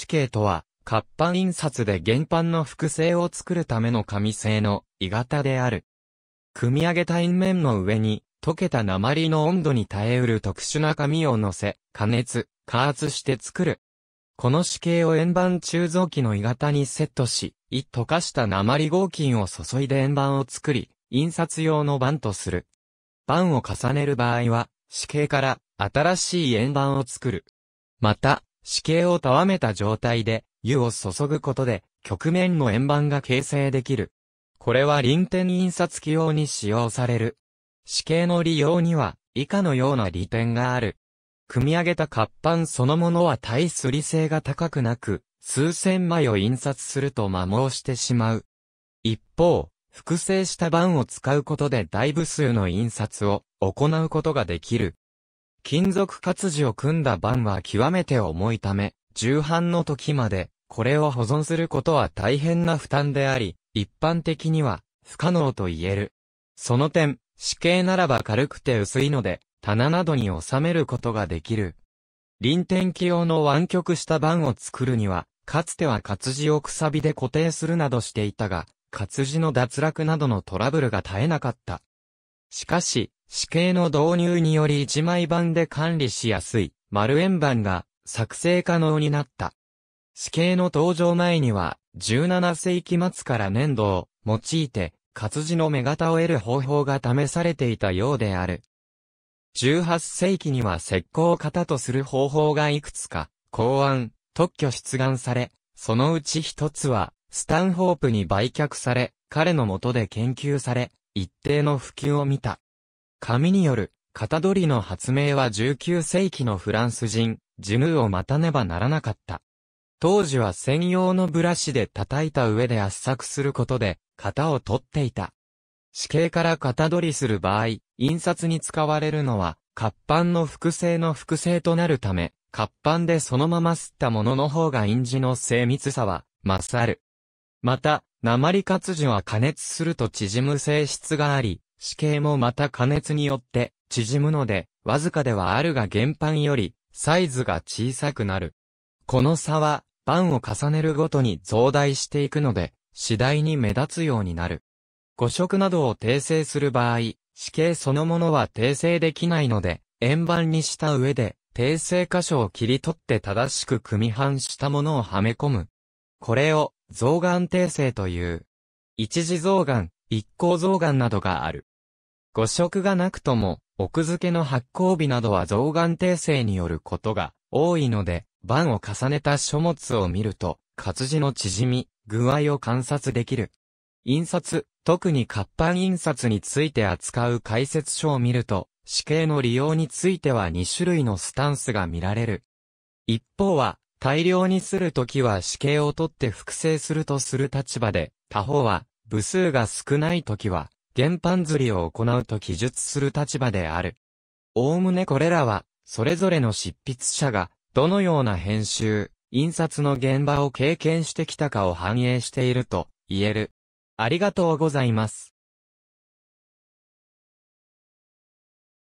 紙形とは、活版印刷で原版の複製を作るための紙製の鋳型である。組み上げた印面の上に、溶けた鉛の温度に耐えうる特殊な紙を乗せ、加熱、加圧して作る。この試形を円盤鋳造機の鋳型にセットし、一溶かした鉛合金を注いで円盤を作り、印刷用の版とする。版を重ねる場合は、試形から新しい円盤を作る。また、死刑をたわめた状態で、湯を注ぐことで、局面の円盤が形成できる。これは臨転印刷機用に使用される。死刑の利用には、以下のような利点がある。組み上げた活版そのものは耐すり性が高くなく、数千枚を印刷すると摩耗してしまう。一方、複製した版を使うことで大部数の印刷を行うことができる。金属活字を組んだ版は極めて重いため、重版の時まで、これを保存することは大変な負担であり、一般的には不可能と言える。その点、死刑ならば軽くて薄いので、棚などに収めることができる。臨転機用の湾曲した版を作るには、かつては活字をくさびで固定するなどしていたが、活字の脱落などのトラブルが絶えなかった。しかし、死刑の導入により一枚版で管理しやすい、丸円版が作成可能になった。死刑の登場前には、17世紀末から粘土を用いて、活字の目型を得る方法が試されていたようである。18世紀には石膏型とする方法がいくつか、考案、特許出願され、そのうち一つは、スタンホープに売却され、彼の下で研究され、一定の普及を見た。紙による、型取りの発明は19世紀のフランス人、ジヌーを待たねばならなかった。当時は専用のブラシで叩いた上で圧搾することで、型を取っていた。死刑から型取りする場合、印刷に使われるのは、活版の複製の複製となるため、活版でそのまま吸ったものの方が印字の精密さは、勝る。また、鉛活字は加熱すると縮む性質があり、死刑もまた加熱によって縮むので、わずかではあるが原版よりサイズが小さくなる。この差は、版を重ねるごとに増大していくので、次第に目立つようになる。誤色などを訂正する場合、死刑そのものは訂正できないので、円盤にした上で、訂正箇所を切り取って正しく組み版したものをはめ込む。これを、象眼訂正という、一次増眼、一向増眼などがある。誤色がなくとも、奥付けの発行日などは象眼訂正によることが多いので、番を重ねた書物を見ると、活字の縮み、具合を観察できる。印刷、特に活版印刷について扱う解説書を見ると、死刑の利用については2種類のスタンスが見られる。一方は、大量にするときは死刑を取って複製するとする立場で、他方は、部数が少ないときは、原版釣りを行うと記述する立場である。おおむねこれらは、それぞれの執筆者が、どのような編集、印刷の現場を経験してきたかを反映していると、言える。ありがとうございます。